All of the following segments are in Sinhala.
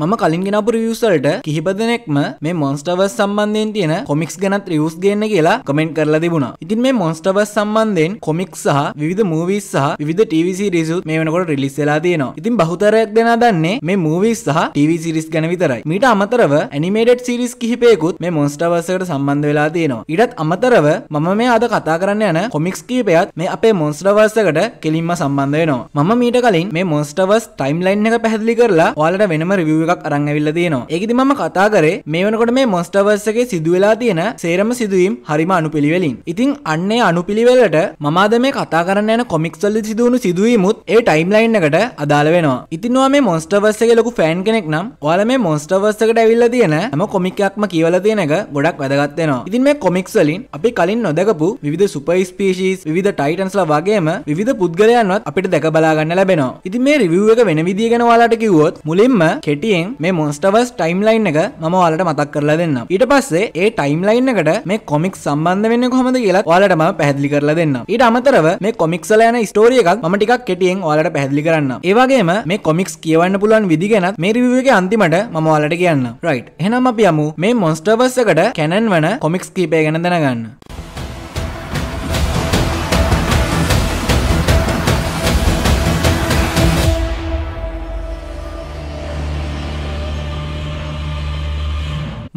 මම කලින් ගෙනපු රිවියස්වලට කිහිප දෙනෙක්ම මේ මොන්ස්ටර්වර්ස් සම්බන්ධයෙන් තියෙන කොමික්ස් ගැනත් රිවියස් ගේන්න කියලා කමෙන්ට් කරලා තිබුණා. ඉතින් මේ මොන්ස්ටර්වර්ස් සම්බන්ධයෙන් කොමික්ස් සහ විවිධ මූවිස් සහ විවිධ TV සීරීස් උත් මේ වෙනකොට රිලීස් වෙලා තියෙනවා. ඉතින් බහුතරයක් දෙනා දන්නේ මේ මූවිස් සහ TV සීරීස් ගැන විතරයි. මීට අමතරව animated series කිහිපයකුත් මේ මොන්ස්ටර්වර්ස් එකට සම්බන්ධ වෙලා තියෙනවා. ඊටත් අමතරව මම මේ අද කතා කරන්න යන කොමික්ස් කිහිපයත් මේ අපේ මොන්ස්ටර්වර්ස් එකට කෙලින්ම සම්බන්ධ වෙනවා. මම මීට කලින් මේ මොන්ස්ටර්වර්ස් ටයිම්ලයින් එක පැහැදිලි කරලා ඔයාලට වෙනම රිවිව් එකක් අරංඇවිල්ල තියෙනවා ඒකති මම කතා කරේ මේ වනකොට මේ මොස්ටවර්සගේ සිදුවෙලා තියෙන සේරම සිදුවීම් හරිම අනුපිළිවෙලින් ඉතින් අන්නේ අනුපිළිවෙලට මමාද මේ කතා කරන්න යන කොමික්සල්ල සිදුවුණු සිදුවීමුත් ඒ ටයිම්ලයින් එකට අදාළ වෙනවා ඉතින්වා මේ මොස්ටවර්සගේ ලොකු ෆෑන් කෙනෙක් නම් ඔයාල මේ මොස්ටවර්සකට ඇවිල්ල තියෙන හම කොමික්යක්ම කියවල තියෙන එක ගොඩක් වැදගත්වෙනවා ඉතින් මේ කොමික්ස්වලින් අපි කලින් නොදකපු විධ සුපයි ස්පේශීස් විධ ටයිටන්ස්ලා වගේම විධ පුද්ගලයන්වත් අපිට දැක බලාගන්න ලැබෙනවා ඉතින් මේ රිවිව් එක වෙන විදිහ ගැන ඔයාලට කිව්වොත් මුලින්ම කෙටියෙන් වශයෙන් මේ මොන්ස්ටවස් ටයිම්ලයින් එක මම ඔයාලට මතක් කරලා දෙන්නම්. ඊට පස්සේ ඒ ටයිම්ලයින් එකට මේ කොමික් සම්බන්ධ වෙන්නේ කොහොමද කියලා ඔයාලට මම පැහැදිලි කරලා දෙන්නම්. ඊට අමතරව මේ කොමික්ස් වල යන ස්ටෝරි එකක් මම ටිකක් කෙටියෙන් ඔයාලට පැහැදිලි කරන්නම්. ඒ වගේම මේ කොමික්ස් කියවන්න පුළුවන් විදි ගැනත් මේ රිවිව් එකේ අන්තිමට මම ඔයාලට කියන්නම්. රයිට්. එහෙනම් අපි යමු මේ මොන්ස්ටවස් එකට කැනන් වන කොමික්ස් කීපය ගැන දැනගන්න.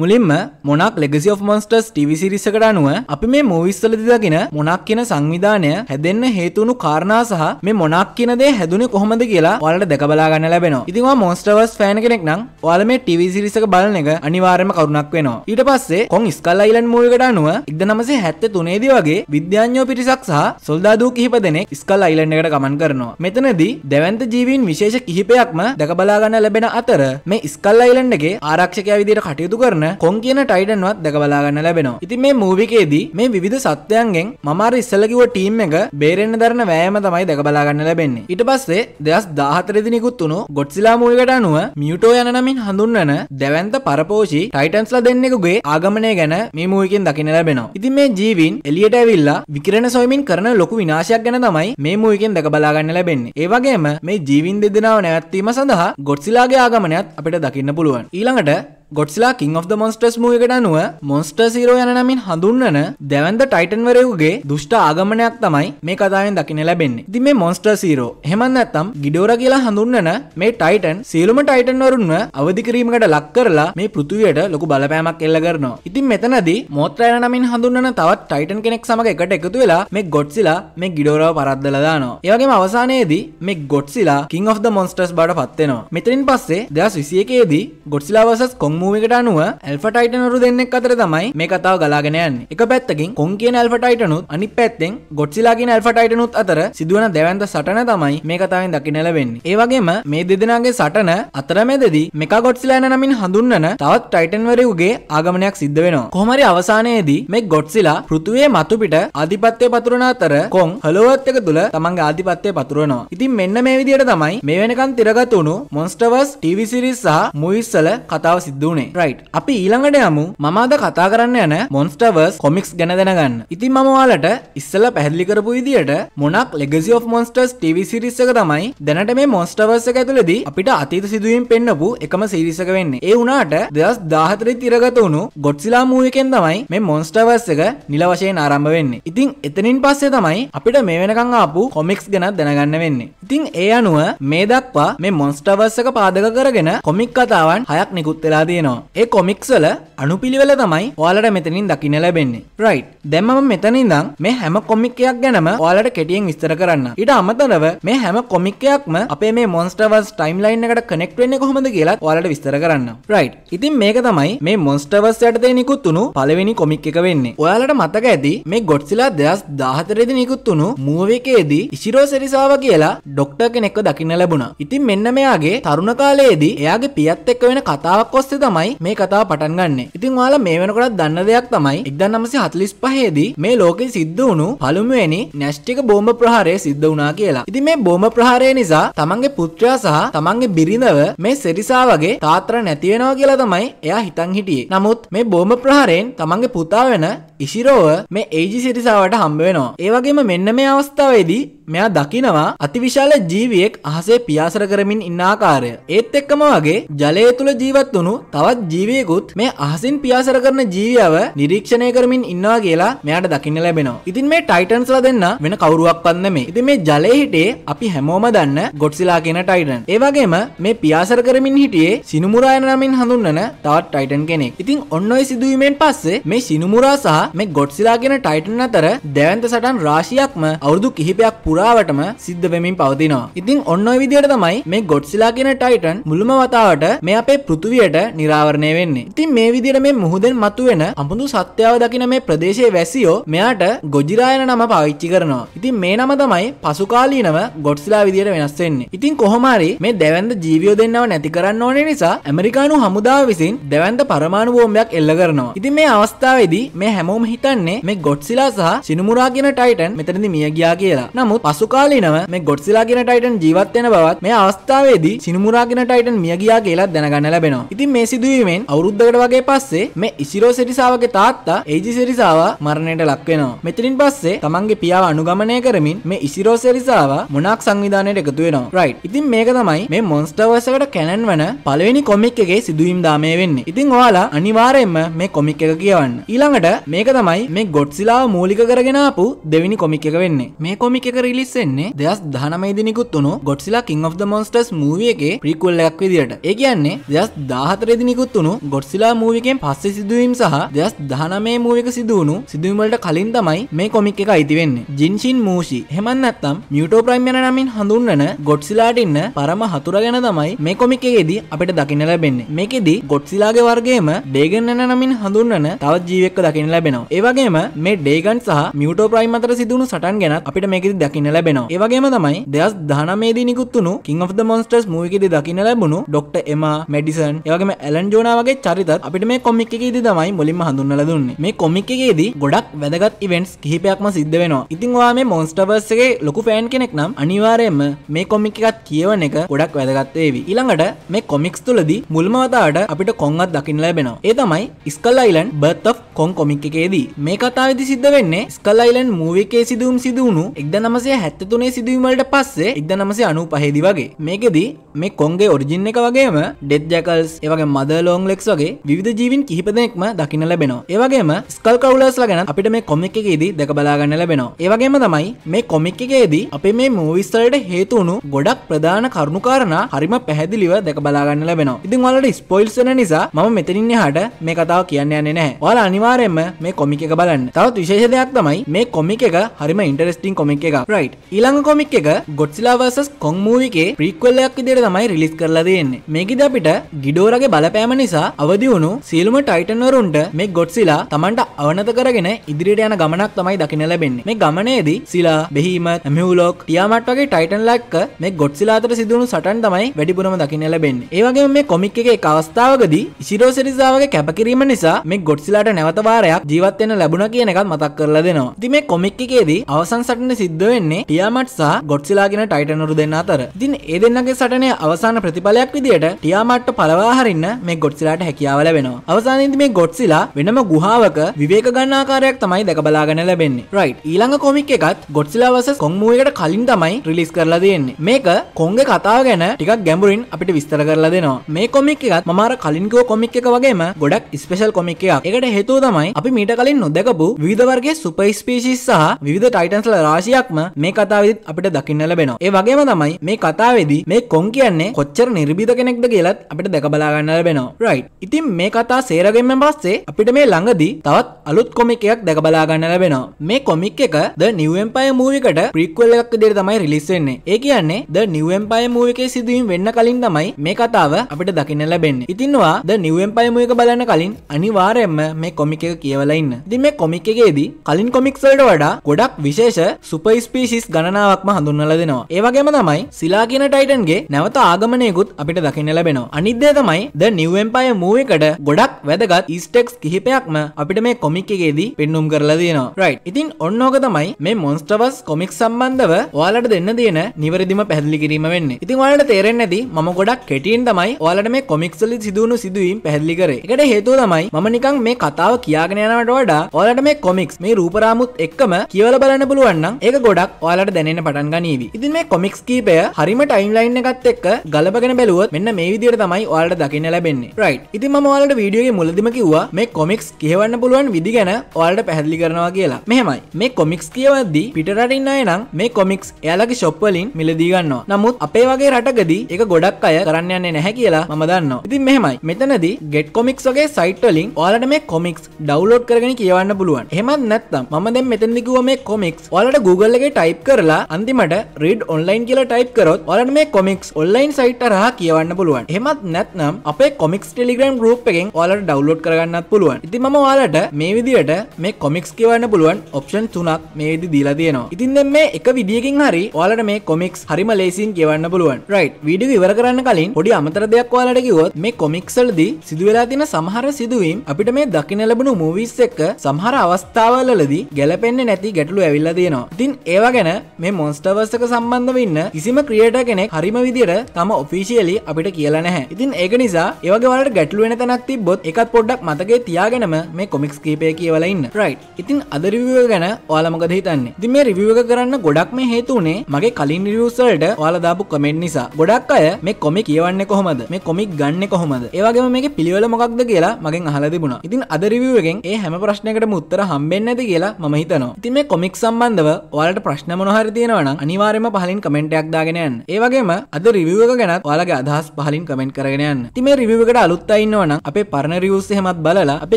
මුලින්ම මොනක් ලෙගසි of මොන්ස්ටර්ස් ටව සිරිසකට අනුව අපි මේ මූවිස්සල දිදගෙන මොනක් කියන සංවිධානය හැදෙන්න හේතුණු කාරණා සහ මේ මොනක් කියනදේ හැදුනේ කොහොමද කියලා ඔයාලට දැකබලා ගන්න ලැබෙනවා. ඉතින්වා මොන්ස්ටර්ස් ෆෑන් කෙනෙක් නම් ඔයාලා මේ ටව සිරිසක බලන එක අනිවාර්යයෙන්ම කරුණක් වෙනවා. ඊට පස්සේ කොන් ස්කල් අයිලන්ඩ් මූවී එකට අනුව 1973 දී වගේ විද්‍යාඥයෝ පිරිසක් සහ සොල්දාදූ කිහිප දෙනෙක් ස්කල් අයිලන්ඩ් එකට ගමන් කරනවා. මෙතනදී දැවැන්ත ජීවීන් විශේෂ කිහිපයක්ම දැකබලා ගන්න ලැබෙන අතර මේ ස්කල් අයිලන්ඩ් එකේ ආරක්ෂකයා විදිහට කටයුතු කරන කොන් කියන ටයිඩන්වත් දැකබලාගන්න ලැබෙනවා. ඉතින් මේ මූවිකේදී මේ විවිධ සත්වයන්ගෙන් මමාර ඉස්සල කිව්ව ටීම් එක බේරෙන්න දරන වෑයම තමයි දැකබලාගන්න ලැබෙන්නේ. ඊට පස්සේ 2014 දී නිකුත් වුණු ගොඩ්සිලා මූවිකට අනුව මියුටෝ යන නමින් හඳුන්වන දැවැන්ත පරපෝෂි ටයිටන්ස්ලා දෙන්නෙකුගේ ආගමනය ගැන මේ මූවිකෙන් දකින්න ලැබෙනවා. ඉතින් මේ ජීවීන් එළියට ඇවිල්ලා විකිරණ සොයමින් කරන ලොකු විනාශයක් ගැන තමයි මේ මූවිකෙන් දැකබලාගන්න ලැබෙන්නේ. ඒ වගේම මේ ජීවීන් දෙදෙනාව නැවැත්වීම සඳහා ගොඩ්සිලාගේ ආගමනයත් අපිට දකින්න පුළුවන්. ඊළඟට ගොඩ්ස්ලා කින් of the මොස්ටර්ස් මූුවකට අනුව මොස්ට සීරෝ යනමින් හඳුන්නන දැවන්ද ටයිටන්වරයුගේ දුෂ්ට ආගමනයක් තමයි මේ කතාවෙන් දකින ලැබෙන්නේ දි මේ මොස්ට සීරෝ හෙමන් ඇත්තම් ගිඩෝර කියලා හඳුන්නන මේ ටයිටන් සේලුම ටයිටන්වරුන්ව අවධිකිරීමකට ලක් කරලා මේ පෘතුවයට ලොකු බලපෑමක් එල්ල කරනවා ඉතින් මෙතනදී මෝත්‍රය නමින් හඳුන්නන තවත් ටයිටන් කෙනෙක් සමඟ එකට එකතු වෙලා මේ ගොඩ්සිලා මේ ගිඩෝරව පරද්දලදානවා ඒවගේ අවසානයේදී මේ Godzilla King of the monsters බඩ පත්වෙනවා මෙතරින් පස්සේ දස් විසියකේදී ගොඩ්සිලා වසස් කොං ගේමූවකට අනුව ඇල්ෆටයිටනරු දෙන්නෙක් අතර තමයි මේ කතාව ගලාගෙන යන්නේ. එක පැත්තකින් කොන් කියන ඇල්ෆටයිටනුත් අනිත් පැත්තෙන් ගොඩ්සිලා කියන ඇල්ෆටයිටනුත් අතර සිදුවන දැවැන්ත සටන තමයි මේ කතාවෙන් දකින්න ලැබෙන්නේ. ඒ වගේම මේ දෙදෙනාගේ සටන අතරමැදදී මෙකා ගොඩ්සිලා යන නමින් හඳුන්වන තවත් ටයිටන්වරයෙකුගේ ආගමනයක් සිද්ධ වෙනවා. කොහොම හරි අවසානයේදී මේ ගොඩ්සිලා පෘථුවේ මතුපිට ආධිපත්‍ය පතුරවන අතර කොන් හලෝවත් එක තුල තමන්ගේ ආධිපත්‍ය පතුරවනවා. ඉතින් මෙන්න මේ විදිහට තමයි මේ වෙනකන් තිරගත වුණු මොන්ස්ටර්වර්ස් ටීවී සිරීස් සහ මූවිස් වල කතාව සිද්ධ තිබුණේ රයිට් අපි ඊළඟට යමු මමාද කතා කරන්න යන මොන්ස්ටවර්ස් කොමික්ස් ගැන දැනගන්න ඉතින් මමවාලට ඉස්සල පැහදිලි කරපු විදියට මොනක් Legacy of Monsters TV series එක තමයි දැනට මේ මොන්ස්ටවර්ස් එක ඇතුළෙදී අපිට අතීත සිදුවීම් පෙන්නපු එකම සිරිස් එක වෙන්නේ ඒ වුණාට දෙදස් දාහතරේ තිරගත වුණු ගොඩ්සිලා මූ එකෙන් තමයි මේ මොන්ස්ටවර්ස් එක නිල වශයෙන් ආරම්භ වෙන්නේ ඉතින් එතනින් පස්සේ තමයි අපිට මේ වෙනකන් ආපු කොමික්ස් ගැන දැනගන්න වෙන්නේ ඉතින් ඒ අනුව මේ දක්වා මේ මොන්ස්ටවර්ස් එක පාදක කරගෙන කොමික් කතාවන් හයක් නිකුත් වෙලා තියෙනවා තියෙනවා. ඒ කොමික්ස් වල අනුපිළිවෙල තමයි ඔයාලට මෙතනින් දකින්න ලැබෙන්නේ. රයිට්. දැන් මම මෙතන ඉඳන් මේ හැම කොමික් එකක් ගැනම ඔයාලට කෙටියෙන් විස්තර කරන්න. ඊට අමතරව මේ හැම කොමික් එකක්ම අපේ මේ මොන්ස්ටර්වර්ස් ටයිම්ලයින් එකට කනෙක්ට් වෙන්නේ කොහොමද කියලා ඔයාලට විස්තර කරන්න. රයිට්. ඉතින් මේක තමයි මේ මොන්ස්ටර්වර්ස් යටතේ නිකුත් වුණු පළවෙනි කොමික් එක වෙන්නේ. ඔයාලට මතක ඇති මේ ගොඩ්සිලා දෙදස් දාහතරෙදි නිකුත් වුණු මුවවකේදී ඉශිරෝ සෙරිසාව කියලා ඩොක්ටර් කෙනෙක්ව දකින්න ලැබුණා. ඉතින් මෙන්න මෙයාගේ තරුණ කාලයේදී එයාගේ පියත් එක්ක වෙන කතාවක් ඔස්සේ තමයි මේ කතාව පටන් ගන්න ඉතින් වාලා මේ වෙනකොටත් දන්න දෙයක් තමයි එක්දන් නමසි හතලිස් පහේදී මේ ලෝකෙ සිද්ධ වුණු පළමුුවනි නැෂ්ටික බෝම ප්‍රහාරය සිද්ධ වනා කියලා ඉති මේ බෝම ප්‍රහාරය නිසා තමන්ගේ පුත්‍රයා සහ තමන්ගේ බිරිඳව මේ සෙරිසා වගේ තාත්‍ර නැතිවෙනවා කියලා තමයි එයා හිතන් හිටියේ නමුත් මේ බෝම ප්‍රහාරයෙන් තමන්ගේ පුතා වෙන ඉශිරෝව මේ ඒජි සිරිසාවට හම්බ වෙනවා ඒවගේම මෙන්න මේ අවස්ථාවේදී මෙයා දකිනවා අතිවිශාල ජීවියෙක් අහසේ පියාසර කරමින් ඉන්න ආකාරය. ඒත් එක්කම වගේ ජලය තුල ජීවත් වුණු තවත් ජීවයකුත් මේ අහසින් පියාසර කරන ජීවියාව නිරීක්ෂණය කරමින් ඉන්නවා කියලා මෙයාට දකින්න ලැබෙනවා. ඉතින් මේ ටයිටන්ස්ලා දෙන්න වෙන කවුරුවක්වත් නෙමෙයි. ඉතින් මේ ජලයේ හිටේ අපි හැමෝම දන්න ගොඩ්සිලා කියන ටයිටන්. ඒ වගේම මේ පියාසර කරමින් හිටියේ සිනුමුරා යන නමින් හඳුන්වන තවත් ටයිටන් කෙනෙක්. ඉතින් ඔන්න ඔය සිදුවීමෙන් පස්සේ මේ සිනුමුරා සහ මේ ගොඩ්සිලා කියන ටයිටන් අතර දැවන්ත සටන් රාශියක්ම අවුරුදු කිහිපයක් පුරාවටම සිද්ධ වෙමින් පවතිනවා. ඉතින් ඔන්න ඔය විදිහට තමයි මේ ගොඩ්සිලා කියන ටයිටන් මුලම වතාවට මේ අපේ පෘථිවියට නිරාවරණය වෙන්නේ. ඉතින් මේ විදිහට මේ මුහුදෙන් මතුවෙන අමුතු සත්‍යාව දකින මේ ප්‍රදේශයේ වැසියෝ මෙයාට ගොජිරායන නම පාවිච්චි කරනවා. ඉතින් මේ නම තමයි පසුකාලීනව ගොඩ්සිලා විදිහට වෙනස් වෙන්නේ. ඉතින් කොහොම හරි මේ දැවැන්ත ජීවියෝ දෙන්නව නැති කරන්න ඕනේ නිසා ඇමරිකානු හමුදාව විසින් දැවැන්ත පරමාණු බෝම්බයක් එල්ල කරනවා. ඉතින් මේ අවස්ථාවේදී මේ හැමෝම හිතන්නේ මේ ගොඩ්සිලා සහ සිනුමුරා කියන ටයිටන් මෙතනදී මිය ගියා කියලා. නමුත් පසුකාලීනව මේ ගොඩ්සිලා කියන ටයිටන් ජීවත් වෙන බවත් මේ අවස්ථාවේදී සිනුමුරා කියන ටයිටන් මිය ගියා කියලා දැනගන්න ලැබෙනවා. ඉතින් මේ සිදුවීමෙන් අවුරුද්දකට වගේ පස්සේ මේ ඉසිරෝ සෙරිසාවගේ තාත්තා එයිජි සෙරිසාව මරණයට ලක් වෙනවා. මෙතනින් පස්සේ තමන්ගේ පියාව අනුගමනය කරමින් මේ ඉසිරෝ සෙරිසාව මොනාක් සංවිධානයට එකතු වෙනවා. රයිට්. ඉතින් මේක තමයි මේ මොන්ස්ටර් වර්ස් එකට කැනන් වන පළවෙනි කොමික් එකේ සිදුවීම් දාමය වෙන්නේ. ඉතින් ඔයාලා අනිවාර්යයෙන්ම මේ කොමික් එක කියවන්න. ඊළඟට මේක තමයි මේ ගොඩ්සිලාව මූලික කරගෙන ආපු දෙවෙනි කොමික් එක වෙන්නේ. මේ කොමික් එක රිලීස් වෙන්නේ 2019 දිනකුත් උණු Godzilla King of the Monsters movie එකේ ප්‍රීක්වල් එකක් විදිහට. ඒ කියන්නේ 2014 වලදි නිකුත් වුණු ගොඩ්සිලා මූවිකෙන් පස්සේ සිදුවීම් සහ දෙස් දහනමේ මූවික සිදුවුණු සිදුවීමවලට කලින් තමයි මේ කොමික් එක අයිති වෙන්නේ. ජින්ෂින් මූෂි හෙමන් නැත්තම් මියුටෝ ප්‍රයිම් යන නමින් හඳුන්වන ගොඩ්සිලාට ඉන්න පරම හතුර ගැන තමයි මේ කොමික් එකේදී අපිට දකින්න ලැබෙන්නේ. මේකෙදී ගොඩ්සිලාගේ වර්ගයේම ඩේගන් යන නමින් හඳුන්වන තවත් ජීවියෙක්ව දකින්න ලැබෙනවා. ඒ වගේම මේ ඩේගන් සහ මියුටෝ ප්‍රයිම් අතර සිදුවුණු සටන් ගැනත් අපිට මේකෙදී දකින්න ලැබෙනවා. ඒ වගේම තමයි දෙස් දහනමේදී නිකුත් වුණු කින් ඔෆ් ද මොන්ස්ටර්ස් මූවිකෙදී දකින්න ලැබුණු ඩොක්ටර් එමා මෙඩිසන් එවගේම ඇලන් ජෝනා වගේ චරිතත් අපිට මේ කොමික් එකේදී තමයි මුලින්ම හඳුන්වලා දුන්නේ. මේ කොමික් එකේදී ගොඩක් වැදගත් ඉවෙන්ට්ස් කිහිපයක්ම සිද්ධ වෙනවා. ඉතින් ඔයා මේ මොන්ස්ටර්වර්ස් එකේ ලොකු ෆෑන් කෙනෙක් නම් අනිවාර්යයෙන්ම මේ කොමික් එකත් කියවන එක ගොඩක් වැදගත් වේවි. ඊළඟට මේ කොමික්ස් තුලදී මුල්ම වතාවට අපිට කොන්වත් දකින්න ලැබෙනවා. ඒ තමයි Skull Island birth of Kong comic එකේදී. මේ කතාවේදී සිද්ධ වෙන්නේ ස්කල් අයිලන්ඩ් මූවී එකේ සිදුවුම් සිදු වුණු 1973 සිදුවීම් වලට පස්සේ 1995 දී වගේ. මේකෙදී මේ කොන්ගේ ඔරිජින් එක වගේම ඩෙත් ජැකල්ස් ඒ වගේ මද ලෝංලෙක්ස් වගේ විධ ජීවින් කිහිපදෙක්ම දකින ලැබෙනවා ඒවගේම ස්කල් කවුලස් ලගෙන අපිට මේ කොමික් එකේදී දැක බලාගන්න ලැබෙනවා ඒවගේම තමයි මේ කොමික් එකේදී අපේ මේ මූවිස්තරට හේතුවුණු ගොඩක් ප්‍රධාන කරුණුකාරණ හරිම පැහැදිලිව දැක බලාගන්න ලැබෙනවා ඉතින් වලට ස්පොයිල්ස් වෙන නිසා මම මෙතනින් එහාට මේ කතාව කියන්න යන්නේ නැහැ ඔයාලා අනිවාර්යෙන්ම මේ කොමික් එක බලන්න තවත් විශේෂ දෙයක් තමයි මේ කොමික් එක හරිම ඉන්ටරෙස්ටිං කොමික් එක රයිට් ඊළඟ කොමික් එක ගොඩ්සිලා වර්සස් කොන් මූවි එකේ ප්‍රීක්වල් එකක් විදිහට තමයි රිලීස් කරලා තියෙන්නේ මේකද අපිට ගිඩෝරගේ බල බලපෑම නිසා අවදි වුණු සියලුම ටයිටන්වරුන්ට මේ ගොඩ්සිලා තමන්ට අවනත කරගෙන ඉදිරියට යන ගමනක් තමයි දකින ලැබෙන්නේ. මේ ගමනේදී සිලා, බෙහීමත්, මෙහුලොක්, ටියාමට් වගේ ටයිටන්ලා එක්ක මේ ගොඩ්සිලා අතර සිදුවුණු සටන් තමයි වැඩිපුරම දකින්න ලැබෙන්නේ. ඒ වගේම මේ කොමික් එකේ එක අවස්ථාවකදී ඉෂිරෝ සෙරිසාවගේ කැපකිරීම නිසා මේ ගොඩ්සිලාට නැවත වාරයක් ජීවත් වෙන්න ලැබුණා කියන එකත් මතක් කරලා දෙනවා. ඉතින් මේ කොමික් එකේදී අවසන් සටන සිද්ධ වෙන්නේ ටියාමට් සහ ගොඩ්සිලාගෙන ටයිටන්වරු දෙන්න අතර. ඉතින් ඒ දෙන්නගේ සටනේ අවසාන ප්‍රතිඵලයක් විදියට ටියාමට්ට පළවා හරින්න මේ ගොඩ්සිලාට හැකියාව ලැබෙනවා. අවසානයේදී මේ ගොඩ්සිලා වෙනම ගුහාවක විවේක ගන්න ආකාරයක් තමයි දැක බලාගෙන ලැබෙන්නේ. රයිට්. ඊළඟ කොමික් එකත් ගොඩ්සිලා vs කොං මූවී එකට කලින් තමයි රිලීස් කරලා තියෙන්නේ. මේක කොංගේ කතාව ගැන ටිකක් ගැඹුරින් අපිට විස්තර කරලා දෙනවා. මේ කොමික් එකත් මම අර කලින් කිව්ව කොමික් එක වගේම ගොඩක් ස්පෙෂල් කොමික් එකක්. ඒකට හේතුව තමයි අපි මීට කලින් නොදකපු විවිධ වර්ගයේ සුපර් ස්පීෂීස් සහ විවිධ ටයිටන්ස්ලා රාශියක්ම මේ කතාවෙදිත් අපිට දකින්න ලැබෙනවා. ඒ වගේම තමයි මේ කතාවේදී මේ කොං කියන්නේ කොච්චර නිර්භීත කෙනෙක්ද කියලත් අපිට දැක බලා ගන්න ලැබෙනවා. වෙනවා. රයිට්. ඉතින් මේ කතා සේරගෙන්න පස්සේ අපිට මේ ළඟදී තවත් අලුත් කොමික් එකක් දැක බලා ගන්න ලැබෙනවා. මේ කොමික් එක The New Empire movie එකට ප්‍රීක්වල් එකක් විදිහට තමයි රිලීස් වෙන්නේ. ඒ කියන්නේ The New Empire movie එකේ සිදුවීම් වෙන්න කලින් තමයි මේ කතාව අපිට දකින්න ලැබෙන්නේ. ඉතින්වා The New Empire movie එක බලන්න කලින් අනිවාර්යයෙන්ම මේ කොමික් එක කියවලා ඉන්න. ඉතින් මේ කොමික් එකේදී කලින් කොමික්ස් වලට වඩා ගොඩක් විශේෂ සුපර් ස්පීෂිස් ගණනාවක්ම හඳුන්වලා දෙනවා. ඒ වගේම තමයි සිලා කියන ටයිටන්ගේ නැවත ආගමනයකුත් අපිට දකින්න ලැබෙනවා. අනිද්දේ තමයි The නිවෙන්පය මූුවකට ගොඩක් වැදගත් ස්ටෙක්ස් කිහිපයක්ම අපිට මේ කොමික්කගේදී පෙන්නුම් කරලා දයනවා රයි් ඉතින් ඔන්නෝක තමයි මේ මොන්ස්ටවස් කොමික් සම්බන්ධව වාලට දෙන්න තියෙන නිවරදිම පැහදිලි කිරීම වෙන්න ඉතින් වාලට තේරෙන්නද ම ගොඩක් කෙටියෙන් තමයි වාලට මේ කොමික්සලි සිදුවුණු සිදුවීම් පැහදිලි කර එකට හේතුව තමයි මම නිකං මේ කතාව කියාගෙන යනට වඩා ඔලට මේ කොමික්ස් මේ රූපරාමුත් එක්කම කියවල බලන්න පුළුවන්න ඒ ගොඩක් ඔයාලට දැනෙන පටන් ගනීවි ඉතින් මේ කොමික්ස් කීපය හරිම ටයිම්ලයින්න එකත් එක්ක ගලපගෙන බැලුවත් මෙන්න මේ විදිර තමයි ඔයාලට දකින්න ලැබ ලැබෙන්නේ රයිට් ඉති මවාලට වීඩියෝගේ මුලදිම කිව්වා මේ කොමික්ස් කියවන්න පුළුවන් විදි ගැන ඔයාලට පැහැදිලි කරනවා කියලා මෙහෙමයි මේ කොමික්ස් කියවද්දී පිටරටින්න අය නම් මේ කොමික්ස් එයාලගේ ශොප්වලින් මිලදී ගන්නවා නමුත් අපේ වගේ රටකදී එක ගොඩක් අය කරන්න යන්නේ නැහැ කියලා මම දන්නවා ඉතින් මෙහෙමයි මෙතනදී ගෙට් කොමික්ස් වගේ සයිට් වලින් ඔයාලට මේ කොමික්ස් ඩවුන්ලෝඩ් කරගෙන කියවන්න පුළුවන් එහෙමත් නැත්නම් මම දැන් මෙතනදී කිව්ව මේ කොමික්ස් ඔයාලට Google එකේ ටයිප් කරලා අන්තිමට රීඩ් ඔන්ලයින් කියලා ටයිප් කරොත් ඔයාලට මේ කොමික්ස් ඔන්ලයින් සයිට් හරහා කියවන්න පුළුවන් එහෙමත් නැත්නම් අපේ කොමික්ස් ටෙලිග්‍රම් රූප් එකෙන් ඔයාලට ඩවුන්ලෝඩ් කරගන්නත් පුළුවන්. ඉතින් මම ඔයාලට මේ විදියට මේ කොමික්ස් කියවන්න පුළුවන් ඔප්ෂන් තුනක් මේ විදි දීලා තියෙනවා. ඉතින් දැන් මේ එක විදියකින් හරි ඔයාලට මේ කොමික්ස් හරිම ලේසියෙන් කියවන්න පුළුවන්. රයිට්. වීඩියෝ ඉවර කරන්න කලින් පොඩි අමතර දෙයක් ඔයාලට කිව්වොත් මේ කොමික්ස් වලදී සිදු වෙලා තියෙන සමහර සිදුවීම් අපිට මේ දකින්න ලැබුණු මූවිස් එක්ක සමහර අවස්ථාවලදී ගැලපෙන්නේ නැති ගැටලු ඇවිල්ලා තියෙනවා. ඉතින් ඒවා ගැන මේ මොන්ස්ටර්වර්ස් එක සම්බන්ධව ඉන්න කිසිම ක්‍රියේටර් කෙනෙක් හරිම විදියට තම ඔෆිෂියලි අපිට කියලා නැහැ. ඉතින් ඒක නිසා ඒවගේ වලට ගැටලුවෙන තැනක් තිබොත් එකත් පොඩ්ඩක් මතකේ තියාගෙනම මේ කොමික්ස් කීපය කියවලඉන්න රයිට් ඉතින් අද රිවිය ගැන ඔයාලමකද හිතන්නේ ති මේ රිවියක කරන්න ගොඩක්ම හේතුනේ මගේ කලින් රියසල්ට වාලදාපු කමෙන්් නිසා ගොඩක් අය මේ කොමි කියවන්න කොහොමද මේ කොමික් ගන්න කොහොමද ඒවගේ මේ පිළිවල මොකක්ද කියලා මගෙන් අහල තිබුණ ඉතින් අද රිවියගෙන් ඒ හැම ප්‍රශ්නකට මුත්තර හම්බෙන් ඇති කියලා ම හිතනවා ඉතින් මේ කොමික් සම්බන්ධව ඔයාලට ප්‍රශ්න මොනහරි තියෙනවනම් අනිවාර්යයෙන්ම පහලින් කමෙන්ට් එකක් දාගෙන යන්න ඒ වගේම අද රිවියක ගැනත් ඔයාලගේ අදහස් පහලින් කමෙන්ට් කරගෙන යන්න ඉතින් මේ රිවිවකට අලුත්තයින්නවන අපේ පරණ රියස් හමත් බලලා අප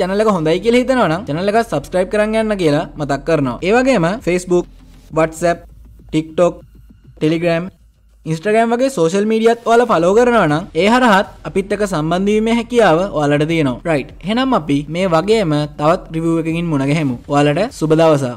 චැනලක හොඳයි කියල හිතනවන චැනලක සබස්ක්‍රයිබ් කරගන්න කියලා මතක් කරනවා ඒවගේම Facebook WhatsApp TikTok Telegram Instagram වගේ සෝශල් මීඩියත් ඔල පලෝ කරනවන ඒ හරහත් අපිත්තක සම්බන්ධීමේ හැකියාව ඔලට තියනවා රයිට් හෙනම් අපි මේ වගේම තවත් රිවුවකින් මුණගැහෙමු ඔලට සුබදවසා